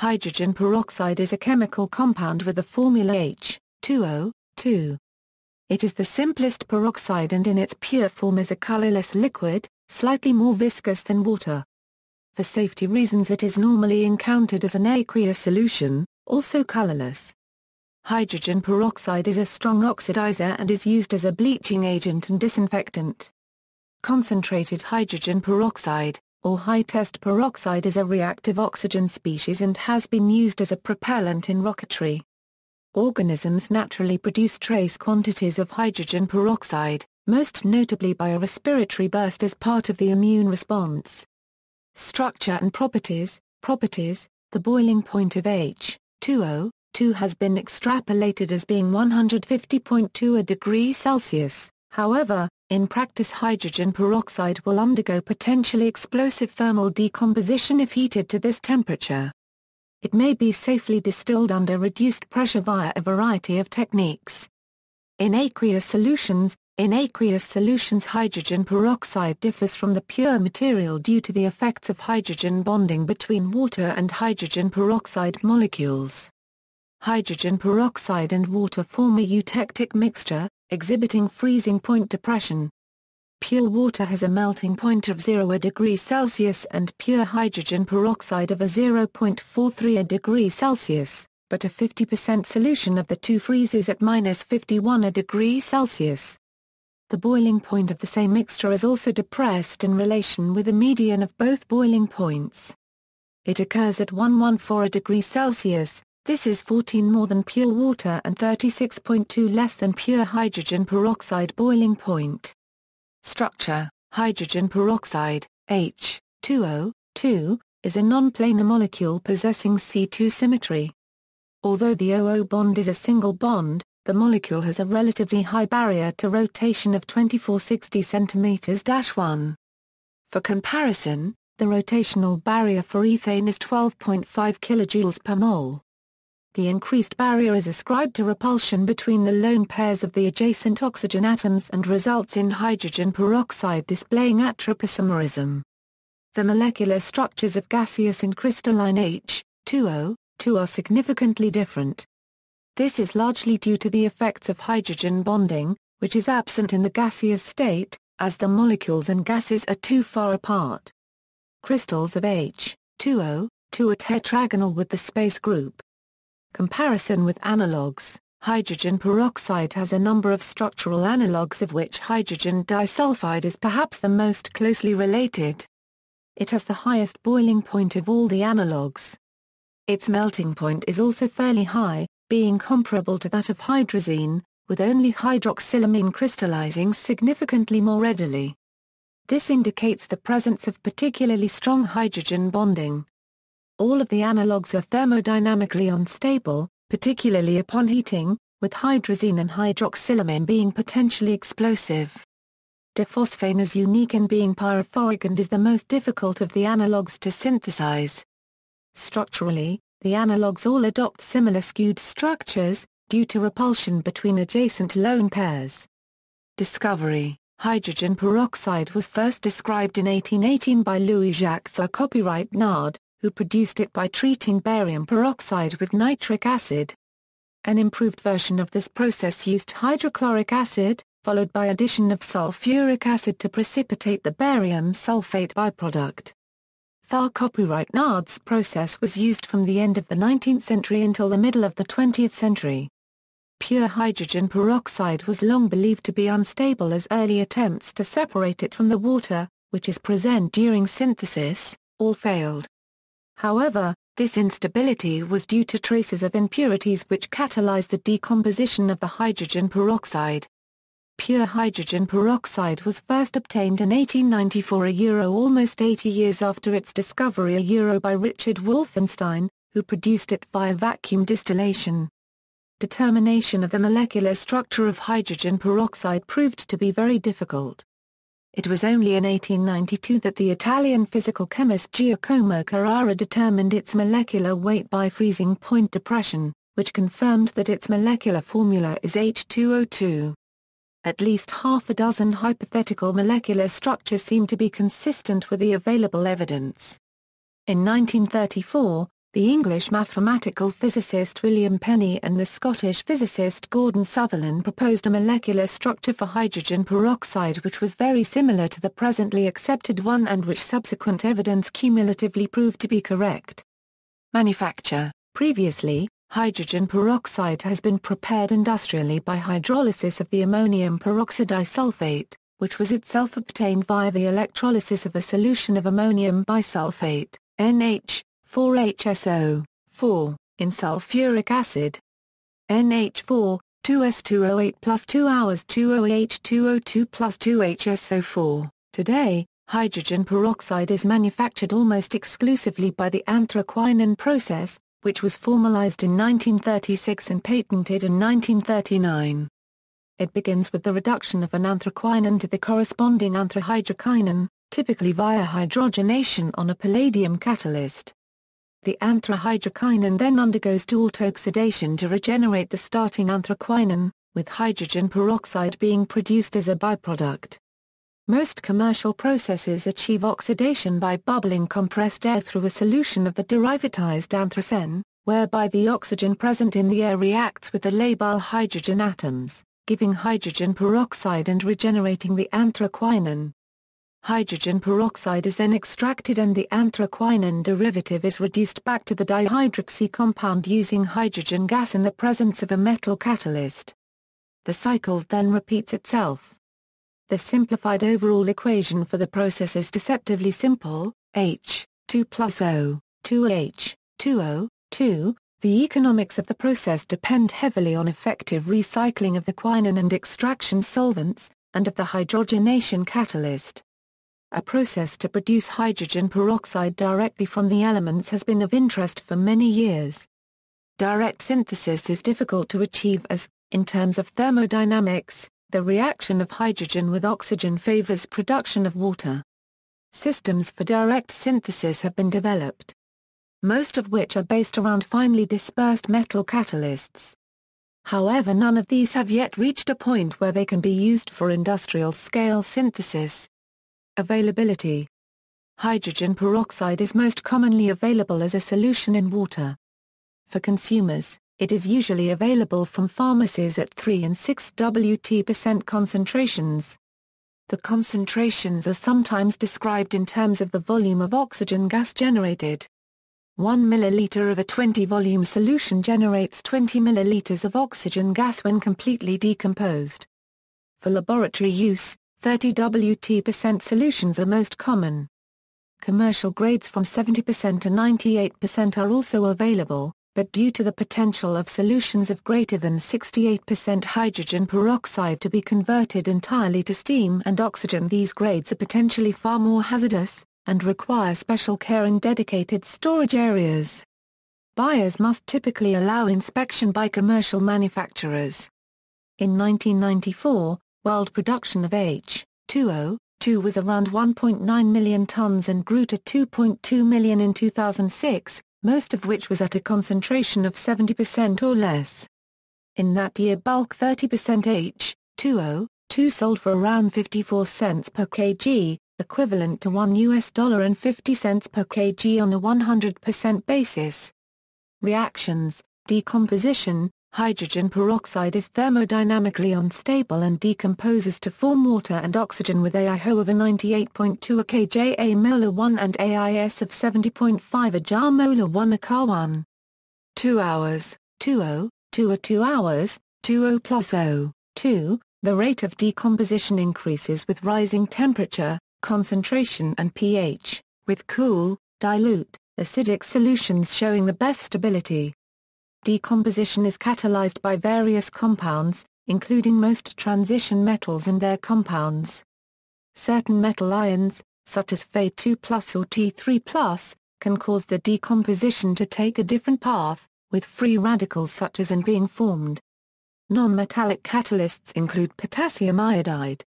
Hydrogen peroxide is a chemical compound with the formula H2O, 2. It is the simplest peroxide and in its pure form is a colorless liquid, slightly more viscous than water. For safety reasons it is normally encountered as an aqueous solution, also colorless. Hydrogen peroxide is a strong oxidizer and is used as a bleaching agent and disinfectant. Concentrated hydrogen peroxide, or high-test peroxide is a reactive oxygen species and has been used as a propellant in rocketry. Organisms naturally produce trace quantities of hydrogen peroxide, most notably by a respiratory burst as part of the immune response. Structure and properties Properties The boiling point of H2O 2 has been extrapolated as being 150.2 a degree Celsius, however, in practice hydrogen peroxide will undergo potentially explosive thermal decomposition if heated to this temperature. It may be safely distilled under reduced pressure via a variety of techniques. In aqueous solutions, in aqueous solutions hydrogen peroxide differs from the pure material due to the effects of hydrogen bonding between water and hydrogen peroxide molecules. Hydrogen peroxide and water form a eutectic mixture, exhibiting freezing point depression. Pure water has a melting point of 0 a degree Celsius and pure hydrogen peroxide of a 0.43 a degree Celsius, but a 50% solution of the two freezes at minus 51 a degree Celsius. The boiling point of the same mixture is also depressed in relation with the median of both boiling points. It occurs at 114 a degree Celsius, this is 14 more than pure water and 36.2 less than pure hydrogen peroxide boiling point. Structure Hydrogen peroxide, H2O, 2, is a non-planar molecule possessing C2 symmetry. Although the OO bond is a single bond, the molecule has a relatively high barrier to rotation of 2460 cm-1. For comparison, the rotational barrier for ethane is 12.5 kJ per mole. The increased barrier is ascribed to repulsion between the lone pairs of the adjacent oxygen atoms and results in hydrogen peroxide displaying atropisomerism. The molecular structures of gaseous and crystalline H, 2O, 2 are significantly different. This is largely due to the effects of hydrogen bonding, which is absent in the gaseous state, as the molecules and gases are too far apart. Crystals of H, 2O, 2 are tetragonal with the space group. Comparison with analogues Hydrogen peroxide has a number of structural analogues of which hydrogen disulfide is perhaps the most closely related. It has the highest boiling point of all the analogues. Its melting point is also fairly high, being comparable to that of hydrazine, with only hydroxylamine crystallizing significantly more readily. This indicates the presence of particularly strong hydrogen bonding. All of the analogues are thermodynamically unstable, particularly upon heating, with hydrazine and hydroxylamine being potentially explosive. Diphosphane is unique in being pyrophoric and is the most difficult of the analogues to synthesize. Structurally, the analogues all adopt similar skewed structures, due to repulsion between adjacent lone pairs. Discovery Hydrogen peroxide was first described in 1818 by Louis-Jacques Copyright Nard, who produced it by treating barium peroxide with nitric acid. An improved version of this process used hydrochloric acid, followed by addition of sulfuric acid to precipitate the barium sulfate byproduct. Thar copyright Nard's process was used from the end of the 19th century until the middle of the 20th century. Pure hydrogen peroxide was long believed to be unstable as early attempts to separate it from the water, which is present during synthesis, all failed. However, this instability was due to traces of impurities which catalyzed the decomposition of the hydrogen peroxide. Pure hydrogen peroxide was first obtained in 1894 a euro almost 80 years after its discovery a euro by Richard Wolfenstein, who produced it via vacuum distillation. Determination of the molecular structure of hydrogen peroxide proved to be very difficult. It was only in 1892 that the Italian physical chemist Giacomo Carrara determined its molecular weight by freezing point depression, which confirmed that its molecular formula is H2O2. At least half a dozen hypothetical molecular structures seem to be consistent with the available evidence. In 1934, the English mathematical physicist William Penny and the Scottish physicist Gordon Sutherland proposed a molecular structure for hydrogen peroxide which was very similar to the presently accepted one and which subsequent evidence cumulatively proved to be correct. Manufacture Previously, hydrogen peroxide has been prepared industrially by hydrolysis of the ammonium peroxidisulfate, which was itself obtained via the electrolysis of a solution of ammonium bisulfate, NH, 4-HSO, 4, in sulfuric acid. NH4, 2S208 20 plus 2 hours 2OH2O2 plus 2HSO4. Today, hydrogen peroxide is manufactured almost exclusively by the anthraquinone process, which was formalized in 1936 and patented in 1939. It begins with the reduction of an anthraquinone to the corresponding anthrahydraquinone, typically via hydrogenation on a palladium catalyst. The anthrahydroquinone then undergoes to oxidation to regenerate the starting anthraquinone, with hydrogen peroxide being produced as a byproduct. Most commercial processes achieve oxidation by bubbling compressed air through a solution of the derivatized anthracene, whereby the oxygen present in the air reacts with the labile hydrogen atoms, giving hydrogen peroxide and regenerating the anthraquinone. Hydrogen peroxide is then extracted and the anthraquinone derivative is reduced back to the dihydroxy compound using hydrogen gas in the presence of a metal catalyst. The cycle then repeats itself. The simplified overall equation for the process is deceptively simple, H, 2 plus O, 2H, 2O, 2. The economics of the process depend heavily on effective recycling of the quinone and extraction solvents, and of the hydrogenation catalyst. A process to produce hydrogen peroxide directly from the elements has been of interest for many years. Direct synthesis is difficult to achieve as, in terms of thermodynamics, the reaction of hydrogen with oxygen favors production of water. Systems for direct synthesis have been developed, most of which are based around finely dispersed metal catalysts. However none of these have yet reached a point where they can be used for industrial-scale synthesis. Availability Hydrogen peroxide is most commonly available as a solution in water. For consumers, it is usually available from pharmacies at 3 and 6 Wt% concentrations. The concentrations are sometimes described in terms of the volume of oxygen gas generated. 1 milliliter of a 20-volume solution generates 20 milliliters of oxygen gas when completely decomposed. For laboratory use, 30 WT% solutions are most common. Commercial grades from 70% to 98% are also available, but due to the potential of solutions of greater than 68% hydrogen peroxide to be converted entirely to steam and oxygen these grades are potentially far more hazardous, and require special care in dedicated storage areas. Buyers must typically allow inspection by commercial manufacturers. In 1994, World production of H2O 2 was around 1.9 million tons and grew to 2.2 million in 2006, most of which was at a concentration of 70% or less. In that year bulk 30% H2O 2 sold for around 54 cents per kg, equivalent to 1 US dollar and 50 cents per kg on a 100% basis. Reactions, decomposition, Hydrogen peroxide is thermodynamically unstable and decomposes to form water and oxygen with AiHO of a 98.2 a kJ a molar 1 and AiS of 70.5 a jar molar 1 a car 1. 2 hours, 2O, 2 a 2 hours, 2O plus O, 2, the rate of decomposition increases with rising temperature, concentration and pH, with cool, dilute, acidic solutions showing the best stability. Decomposition is catalyzed by various compounds, including most transition metals and their compounds. Certain metal ions, such as Fe2+, or T3+, can cause the decomposition to take a different path, with free radicals such as and being formed. Non-metallic catalysts include potassium iodide,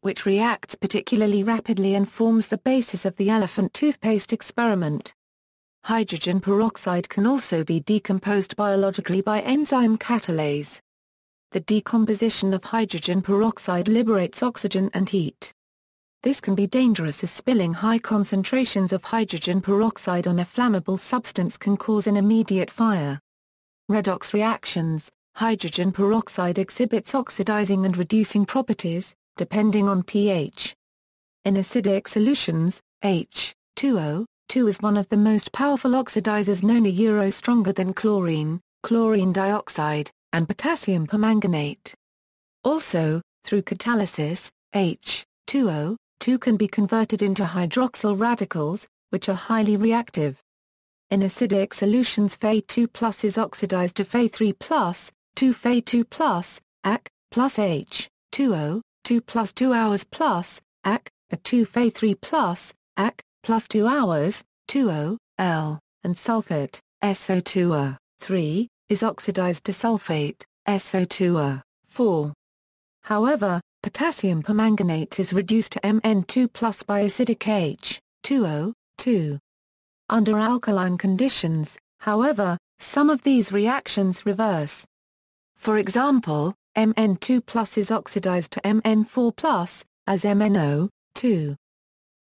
which reacts particularly rapidly and forms the basis of the elephant toothpaste experiment. Hydrogen peroxide can also be decomposed biologically by enzyme catalase. The decomposition of hydrogen peroxide liberates oxygen and heat. This can be dangerous as spilling high concentrations of hydrogen peroxide on a flammable substance can cause an immediate fire. Redox reactions, hydrogen peroxide exhibits oxidizing and reducing properties, depending on pH. In acidic solutions, H, 2O, 2 is one of the most powerful oxidizers known a euro stronger than chlorine, chlorine dioxide, and potassium permanganate. Also, through catalysis, H2O, 2 can be converted into hydroxyl radicals, which are highly reactive. In acidic solutions Fe2 is oxidized to Fe3 2 Fe2 Ac, plus H2O, 2 plus 2 hours plus, Ac, a 2 Fe3 Ac, plus 2 hours, 2O, L, and sulfate, SO2A, 3, is oxidized to sulfate, SO2A, 4. However, potassium permanganate is reduced to Mn2 plus by acidic H, 2O, 2. Under alkaline conditions, however, some of these reactions reverse. For example, Mn2 plus is oxidized to Mn4 plus, as MnO, 2.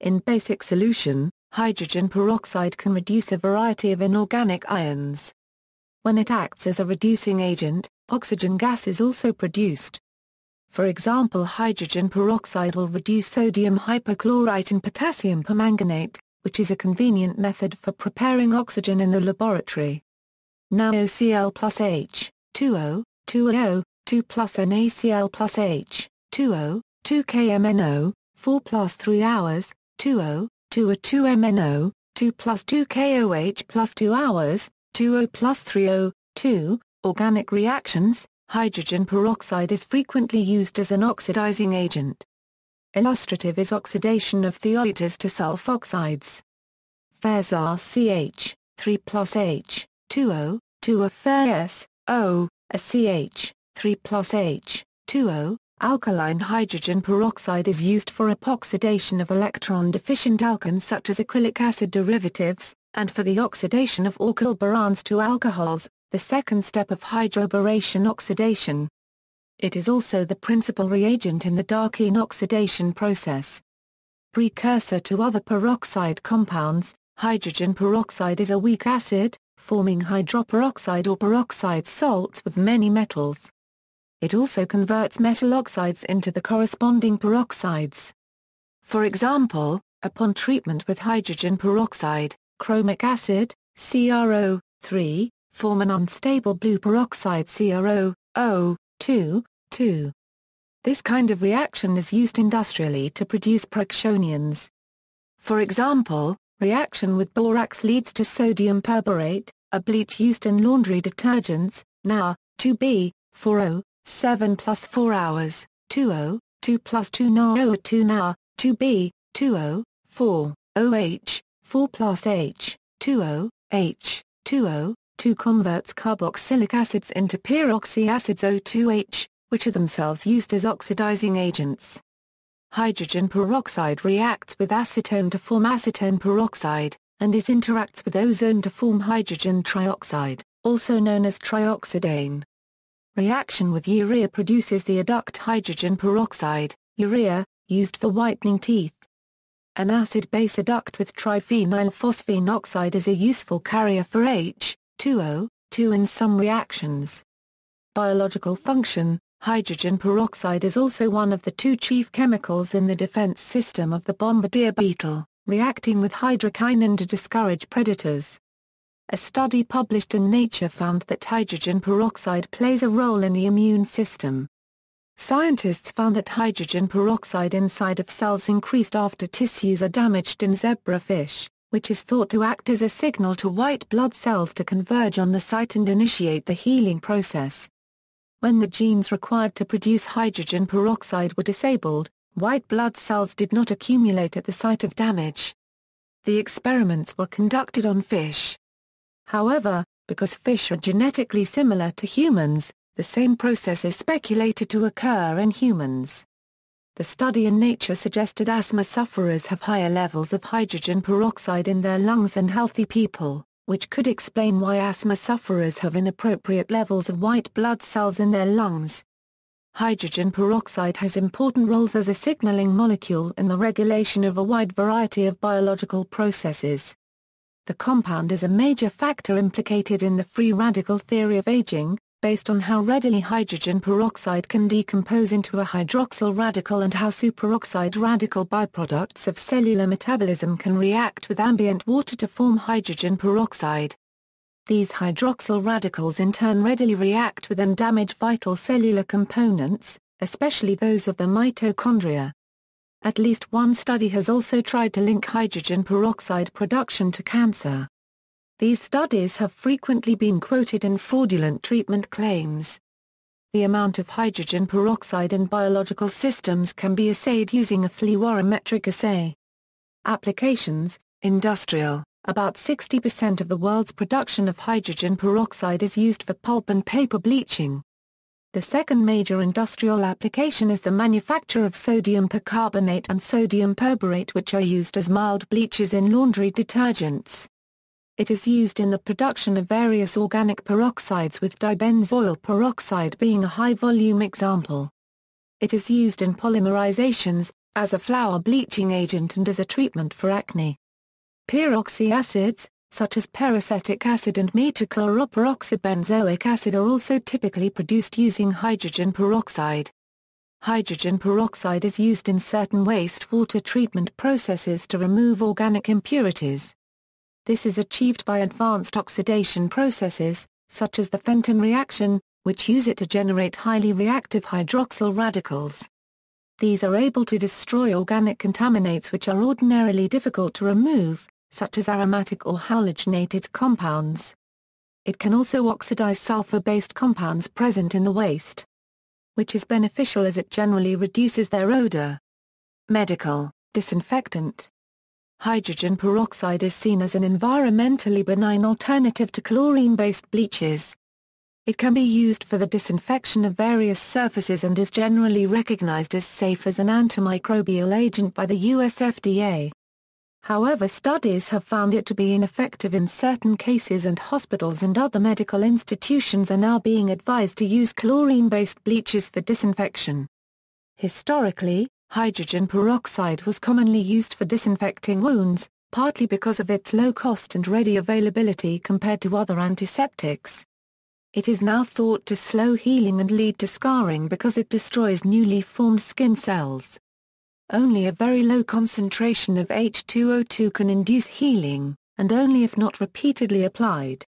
In basic solution, hydrogen peroxide can reduce a variety of inorganic ions. When it acts as a reducing agent, oxygen gas is also produced. For example hydrogen peroxide will reduce sodium hypochlorite and potassium permanganate, which is a convenient method for preparing oxygen in the laboratory. Now OCl plus H, 2O, 2O, 2 plus NaCl plus H, 2O, 2KMNO, 4 plus 3 hours, 20, 2 a 2 MNO, 2 plus 2 KOH plus 2 hours, 2O plus 3O, 2, organic reactions, hydrogen peroxide is frequently used as an oxidizing agent. Illustrative is oxidation of thioeters to sulfoxides. Fairs are CH, 3 plus H, 2O, 2 a fair O CH, 3 plus H, 2O, Alkaline hydrogen peroxide is used for epoxidation of electron-deficient alkanes such as acrylic acid derivatives, and for the oxidation of orchilbarans to alcohols, the second step of hydroboration oxidation. It is also the principal reagent in the darkene oxidation process. Precursor to other peroxide compounds, hydrogen peroxide is a weak acid, forming hydroperoxide or peroxide salts with many metals. It also converts metal oxides into the corresponding peroxides. For example, upon treatment with hydrogen peroxide, chromic acid, CRO, 3, form an unstable blue peroxide CRO, O, 2, 2. This kind of reaction is used industrially to produce pyroxenions. For example, reaction with borax leads to sodium perborate, a bleach used in laundry detergents, now, 2B, 4O, 7 plus 4 hours, 2O, 2 plus 2 na 2 na, 2B, 2O, 4, OH, 4 plus H, 2O, H, 2O, 2 converts carboxylic acids into peroxy acids O2H, which are themselves used as oxidizing agents. Hydrogen peroxide reacts with acetone to form acetone peroxide, and it interacts with ozone to form hydrogen trioxide, also known as trioxidane. Reaction with urea produces the adduct hydrogen peroxide, urea, used for whitening teeth. An acid-base adduct with triphenylphosphine oxide is a useful carrier for H, 2O, 2 in some reactions. Biological function Hydrogen peroxide is also one of the two chief chemicals in the defense system of the bombardier beetle, reacting with hydrokinin to discourage predators. A study published in Nature found that hydrogen peroxide plays a role in the immune system. Scientists found that hydrogen peroxide inside of cells increased after tissues are damaged in zebrafish, which is thought to act as a signal to white blood cells to converge on the site and initiate the healing process. When the genes required to produce hydrogen peroxide were disabled, white blood cells did not accumulate at the site of damage. The experiments were conducted on fish However, because fish are genetically similar to humans, the same process is speculated to occur in humans. The study in Nature suggested asthma sufferers have higher levels of hydrogen peroxide in their lungs than healthy people, which could explain why asthma sufferers have inappropriate levels of white blood cells in their lungs. Hydrogen peroxide has important roles as a signaling molecule in the regulation of a wide variety of biological processes. The compound is a major factor implicated in the free radical theory of aging, based on how readily hydrogen peroxide can decompose into a hydroxyl radical and how superoxide radical byproducts of cellular metabolism can react with ambient water to form hydrogen peroxide. These hydroxyl radicals in turn readily react with and damage vital cellular components, especially those of the mitochondria. At least one study has also tried to link hydrogen peroxide production to cancer. These studies have frequently been quoted in fraudulent treatment claims. The amount of hydrogen peroxide in biological systems can be assayed using a fluorometric assay. Applications, industrial, about 60% of the world's production of hydrogen peroxide is used for pulp and paper bleaching. The second major industrial application is the manufacture of sodium percarbonate and sodium perborate which are used as mild bleaches in laundry detergents. It is used in the production of various organic peroxides with dibenzoyl peroxide being a high-volume example. It is used in polymerizations, as a flour bleaching agent and as a treatment for acne. acids such as peracetic acid and metachloroperoxybenzoic acid are also typically produced using hydrogen peroxide. Hydrogen peroxide is used in certain wastewater treatment processes to remove organic impurities. This is achieved by advanced oxidation processes, such as the Fenton reaction, which use it to generate highly reactive hydroxyl radicals. These are able to destroy organic contaminants which are ordinarily difficult to remove, such as aromatic or halogenated compounds. It can also oxidize sulfur-based compounds present in the waste, which is beneficial as it generally reduces their odor. Medical, disinfectant. Hydrogen peroxide is seen as an environmentally benign alternative to chlorine-based bleaches. It can be used for the disinfection of various surfaces and is generally recognized as safe as an antimicrobial agent by the US FDA. However studies have found it to be ineffective in certain cases and hospitals and other medical institutions are now being advised to use chlorine-based bleaches for disinfection. Historically, hydrogen peroxide was commonly used for disinfecting wounds, partly because of its low cost and ready availability compared to other antiseptics. It is now thought to slow healing and lead to scarring because it destroys newly formed skin cells. Only a very low concentration of H2O2 can induce healing, and only if not repeatedly applied.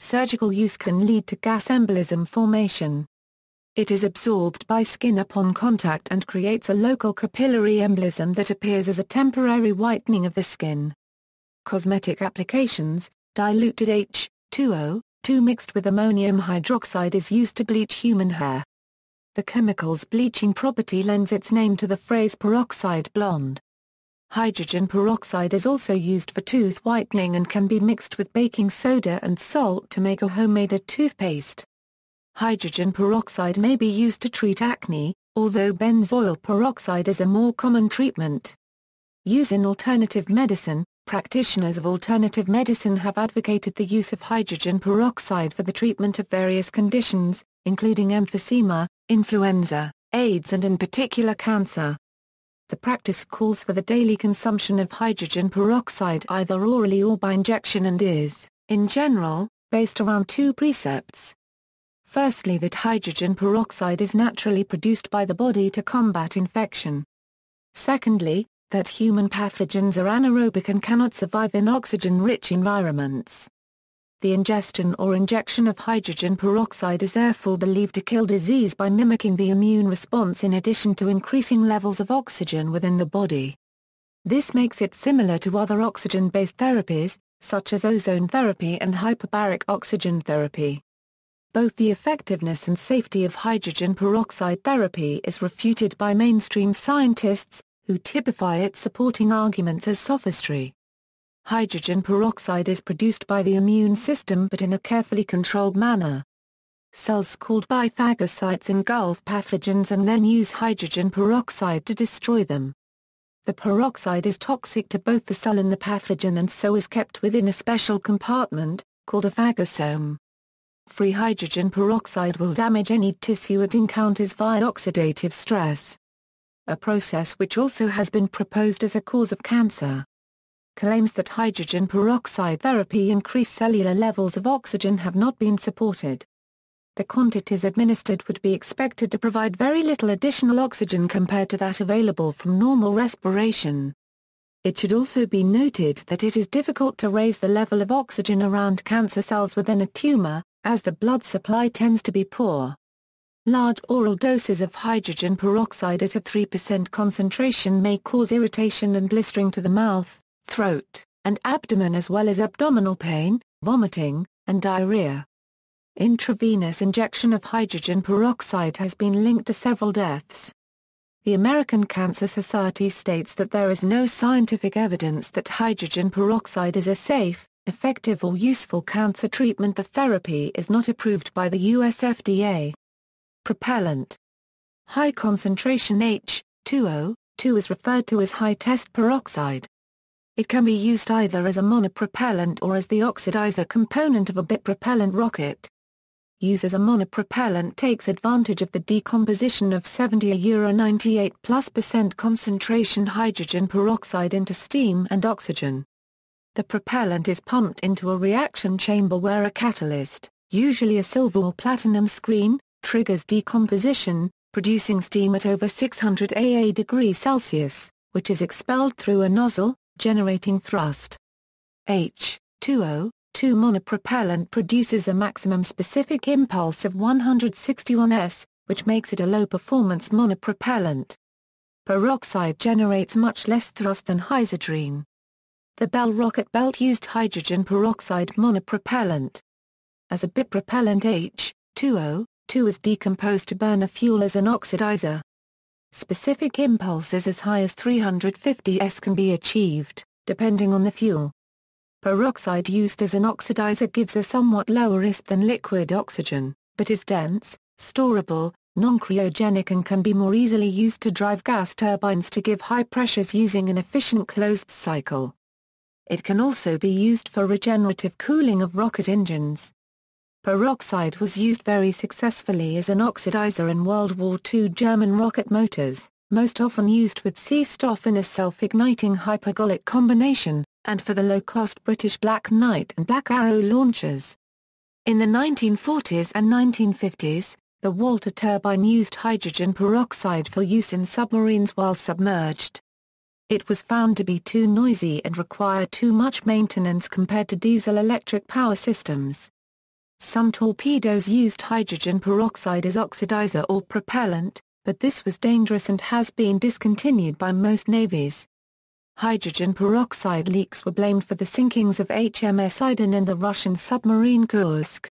Surgical use can lead to gas embolism formation. It is absorbed by skin upon contact and creates a local capillary embolism that appears as a temporary whitening of the skin. Cosmetic applications, diluted H2O2 mixed with ammonium hydroxide is used to bleach human hair. The chemical's bleaching property lends its name to the phrase peroxide blonde. Hydrogen peroxide is also used for tooth whitening and can be mixed with baking soda and salt to make a homemade toothpaste. Hydrogen peroxide may be used to treat acne, although benzoyl peroxide is a more common treatment. Use in alternative medicine, practitioners of alternative medicine have advocated the use of hydrogen peroxide for the treatment of various conditions, including emphysema, influenza, AIDS and in particular cancer. The practice calls for the daily consumption of hydrogen peroxide either orally or by injection and is, in general, based around two precepts. Firstly that hydrogen peroxide is naturally produced by the body to combat infection. Secondly, that human pathogens are anaerobic and cannot survive in oxygen-rich environments. The ingestion or injection of hydrogen peroxide is therefore believed to kill disease by mimicking the immune response in addition to increasing levels of oxygen within the body. This makes it similar to other oxygen-based therapies, such as ozone therapy and hyperbaric oxygen therapy. Both the effectiveness and safety of hydrogen peroxide therapy is refuted by mainstream scientists, who typify its supporting arguments as sophistry. Hydrogen peroxide is produced by the immune system but in a carefully controlled manner. Cells called phagocytes engulf pathogens and then use hydrogen peroxide to destroy them. The peroxide is toxic to both the cell and the pathogen and so is kept within a special compartment, called a phagosome. Free hydrogen peroxide will damage any tissue it encounters via oxidative stress, a process which also has been proposed as a cause of cancer claims that hydrogen peroxide therapy increased cellular levels of oxygen have not been supported. The quantities administered would be expected to provide very little additional oxygen compared to that available from normal respiration. It should also be noted that it is difficult to raise the level of oxygen around cancer cells within a tumor, as the blood supply tends to be poor. Large oral doses of hydrogen peroxide at a 3% concentration may cause irritation and blistering to the mouth, throat, and abdomen as well as abdominal pain, vomiting, and diarrhea. Intravenous injection of hydrogen peroxide has been linked to several deaths. The American Cancer Society states that there is no scientific evidence that hydrogen peroxide is a safe, effective or useful cancer treatment. The therapy is not approved by the US FDA. Propellant High concentration H2O2 is referred to as high test peroxide. It can be used either as a monopropellant or as the oxidizer component of a bipropellant rocket. Use as a monopropellant takes advantage of the decomposition of 70 a Euro 98 plus percent concentration hydrogen peroxide into steam and oxygen. The propellant is pumped into a reaction chamber where a catalyst, usually a silver or platinum screen, triggers decomposition, producing steam at over 600 AA degrees Celsius, which is expelled through a nozzle, generating thrust. H2O, 2 monopropellant produces a maximum specific impulse of 161 s, which makes it a low-performance monopropellant. Peroxide generates much less thrust than hydrogen. The Bell rocket belt used hydrogen peroxide monopropellant. As a bipropellant H2O, 2 is decomposed to burn a fuel as an oxidizer specific impulses as high as 350 S can be achieved, depending on the fuel. Peroxide used as an oxidizer gives a somewhat lower ISP than liquid oxygen, but is dense, storable, non-cryogenic and can be more easily used to drive gas turbines to give high pressures using an efficient closed cycle. It can also be used for regenerative cooling of rocket engines, Peroxide was used very successfully as an oxidizer in World War II German rocket motors, most often used with C-stoff in a self-igniting hypergolic combination, and for the low-cost British Black Knight and Black Arrow launchers. In the 1940s and 1950s, the Walter turbine used hydrogen peroxide for use in submarines while submerged. It was found to be too noisy and require too much maintenance compared to diesel-electric power systems. Some torpedoes used hydrogen peroxide as oxidizer or propellant, but this was dangerous and has been discontinued by most navies. Hydrogen peroxide leaks were blamed for the sinkings of HMS Idun and the Russian submarine Kursk.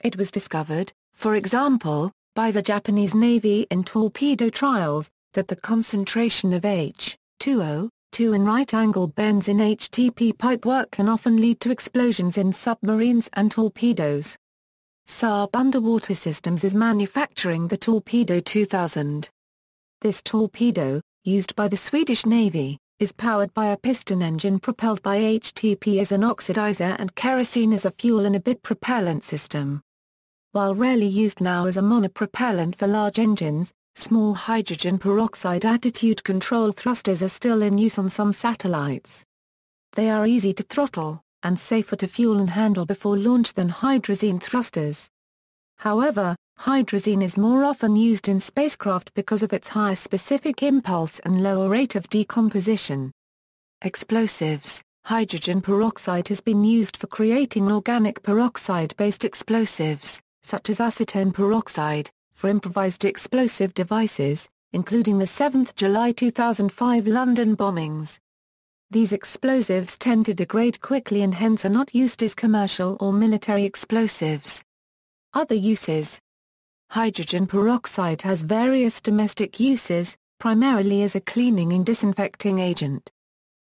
It was discovered, for example, by the Japanese Navy in torpedo trials, that the concentration of H2O, two and right-angle bends in HTP pipework can often lead to explosions in submarines and torpedoes. Saab Underwater Systems is manufacturing the Torpedo 2000. This torpedo, used by the Swedish Navy, is powered by a piston engine propelled by HTP as an oxidizer and kerosene as a fuel in a bit propellant system. While rarely used now as a monopropellant for large engines, Small hydrogen peroxide attitude control thrusters are still in use on some satellites. They are easy to throttle, and safer to fuel and handle before launch than hydrazine thrusters. However, hydrazine is more often used in spacecraft because of its higher specific impulse and lower rate of decomposition. Explosives Hydrogen peroxide has been used for creating organic peroxide-based explosives, such as acetone peroxide, for improvised explosive devices, including the 7 July 2005 London bombings. These explosives tend to degrade quickly and hence are not used as commercial or military explosives. Other uses Hydrogen peroxide has various domestic uses, primarily as a cleaning and disinfecting agent.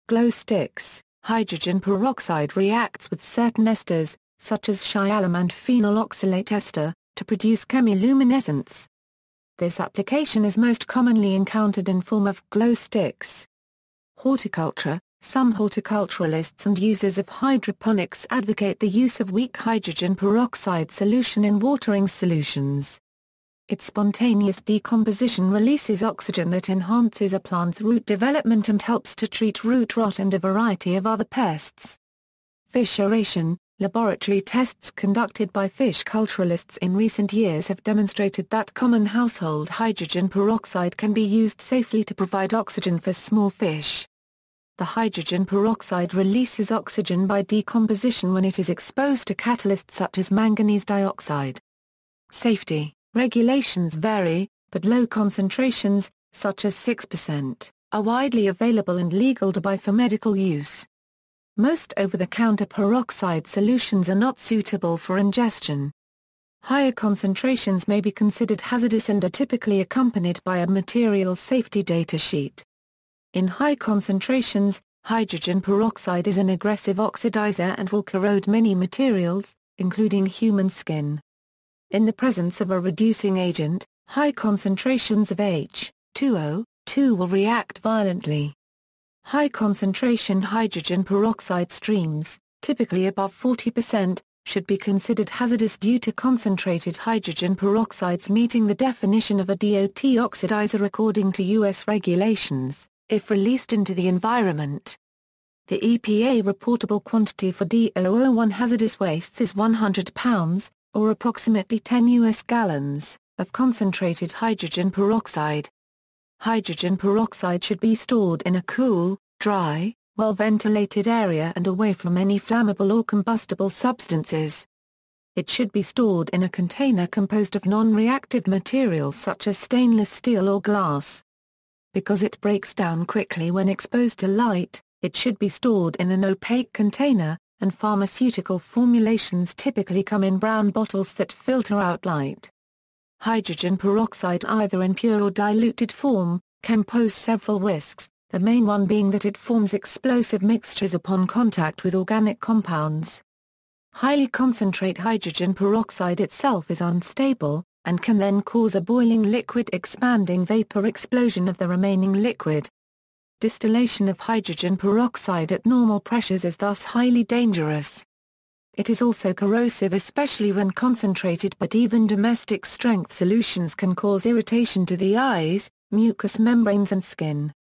Glow sticks Hydrogen peroxide reacts with certain esters, such as chialum and phenyl oxalate ester, to produce chemiluminescence. This application is most commonly encountered in form of glow sticks. Horticulture Some horticulturalists and users of hydroponics advocate the use of weak hydrogen peroxide solution in watering solutions. Its spontaneous decomposition releases oxygen that enhances a plant's root development and helps to treat root rot and a variety of other pests. Fissuration Laboratory tests conducted by fish culturalists in recent years have demonstrated that common household hydrogen peroxide can be used safely to provide oxygen for small fish. The hydrogen peroxide releases oxygen by decomposition when it is exposed to catalysts such as manganese dioxide. Safety regulations vary, but low concentrations, such as 6%, are widely available and legal to buy for medical use. Most over-the-counter peroxide solutions are not suitable for ingestion. Higher concentrations may be considered hazardous and are typically accompanied by a material safety data sheet. In high concentrations, hydrogen peroxide is an aggressive oxidizer and will corrode many materials, including human skin. In the presence of a reducing agent, high concentrations of H2O2 will react violently. High-concentration hydrogen peroxide streams, typically above 40%, should be considered hazardous due to concentrated hydrogen peroxides meeting the definition of a DOT oxidizer according to U.S. regulations, if released into the environment. The EPA reportable quantity for doo one hazardous wastes is 100 pounds, or approximately 10 U.S. gallons, of concentrated hydrogen peroxide, hydrogen peroxide should be stored in a cool, dry, well-ventilated area and away from any flammable or combustible substances. It should be stored in a container composed of non-reactive materials such as stainless steel or glass. Because it breaks down quickly when exposed to light, it should be stored in an opaque container, and pharmaceutical formulations typically come in brown bottles that filter out light. Hydrogen peroxide either in pure or diluted form, can pose several risks, the main one being that it forms explosive mixtures upon contact with organic compounds. Highly concentrate hydrogen peroxide itself is unstable, and can then cause a boiling liquid expanding vapor explosion of the remaining liquid. Distillation of hydrogen peroxide at normal pressures is thus highly dangerous. It is also corrosive especially when concentrated but even domestic strength solutions can cause irritation to the eyes, mucous membranes and skin.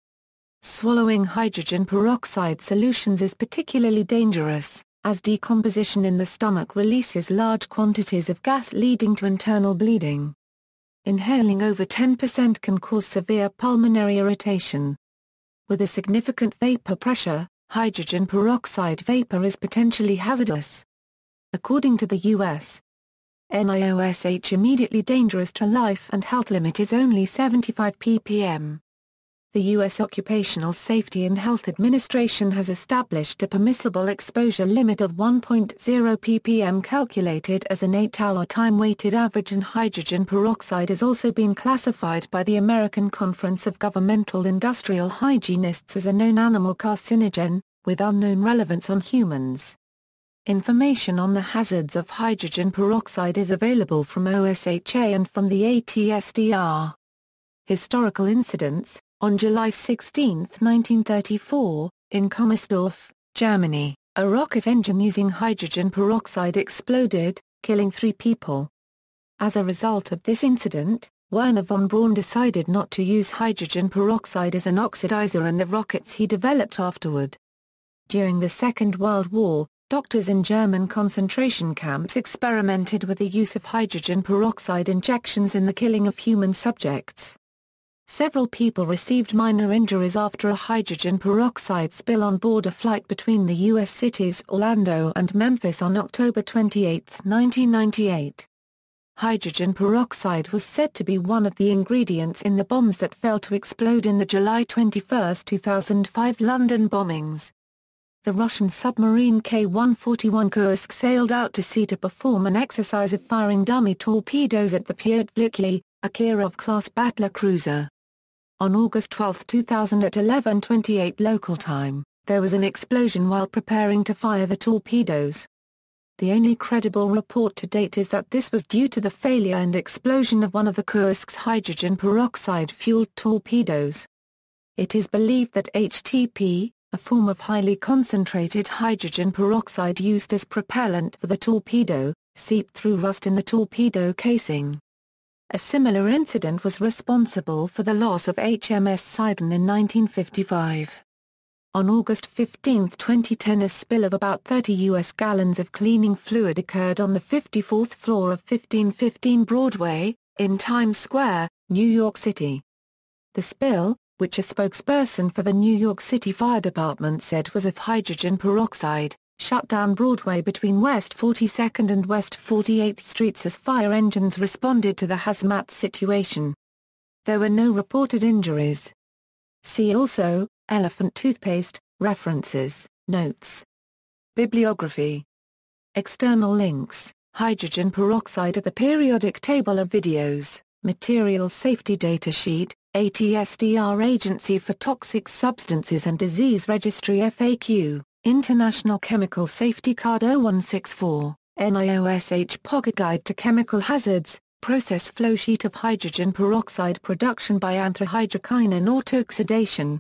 Swallowing hydrogen peroxide solutions is particularly dangerous, as decomposition in the stomach releases large quantities of gas leading to internal bleeding. Inhaling over 10% can cause severe pulmonary irritation. With a significant vapor pressure, hydrogen peroxide vapor is potentially hazardous according to the U.S. NIOSH immediately dangerous to life and health limit is only 75 ppm. The U.S. Occupational Safety and Health Administration has established a permissible exposure limit of 1.0 ppm calculated as an 8-hour time-weighted average and hydrogen peroxide has also been classified by the American Conference of Governmental Industrial Hygienists as a known animal carcinogen, with unknown relevance on humans. Information on the hazards of hydrogen peroxide is available from OSHA and from the ATSDR. Historical incidents On July 16, 1934, in Kommersdorf, Germany, a rocket engine using hydrogen peroxide exploded, killing three people. As a result of this incident, Werner von Braun decided not to use hydrogen peroxide as an oxidizer in the rockets he developed afterward. During the Second World War, Doctors in German concentration camps experimented with the use of hydrogen peroxide injections in the killing of human subjects. Several people received minor injuries after a hydrogen peroxide spill on board a flight between the U.S. cities Orlando and Memphis on October 28, 1998. Hydrogen peroxide was said to be one of the ingredients in the bombs that failed to explode in the July 21, 2005 London bombings the Russian submarine K-141 Kursk sailed out to sea to perform an exercise of firing dummy torpedoes at the Pyotvlukli, a Kirov-class battle cruiser. On August 12, 2000 at 11.28 local time, there was an explosion while preparing to fire the torpedoes. The only credible report to date is that this was due to the failure and explosion of one of the Kursk's hydrogen peroxide-fueled torpedoes. It is believed that HTP, a form of highly concentrated hydrogen peroxide used as propellant for the torpedo, seeped through rust in the torpedo casing. A similar incident was responsible for the loss of HMS Sidon in 1955. On August 15, 2010 a spill of about 30 U.S. gallons of cleaning fluid occurred on the 54th floor of 1515 Broadway, in Times Square, New York City. The spill, which a spokesperson for the New York City Fire Department said was of hydrogen peroxide, shut down Broadway between West 42nd and West 48th Streets as fire engines responded to the hazmat situation. There were no reported injuries. See also, Elephant Toothpaste, References, Notes. Bibliography. External links, hydrogen peroxide at the periodic table of videos, material safety data sheet, ATSDR Agency for Toxic Substances and Disease Registry FAQ, International Chemical Safety Card 0164, NIOSH Pocket Guide to Chemical Hazards, Process Flow Sheet of Hydrogen Peroxide Production by Anthracycline Autoxidation.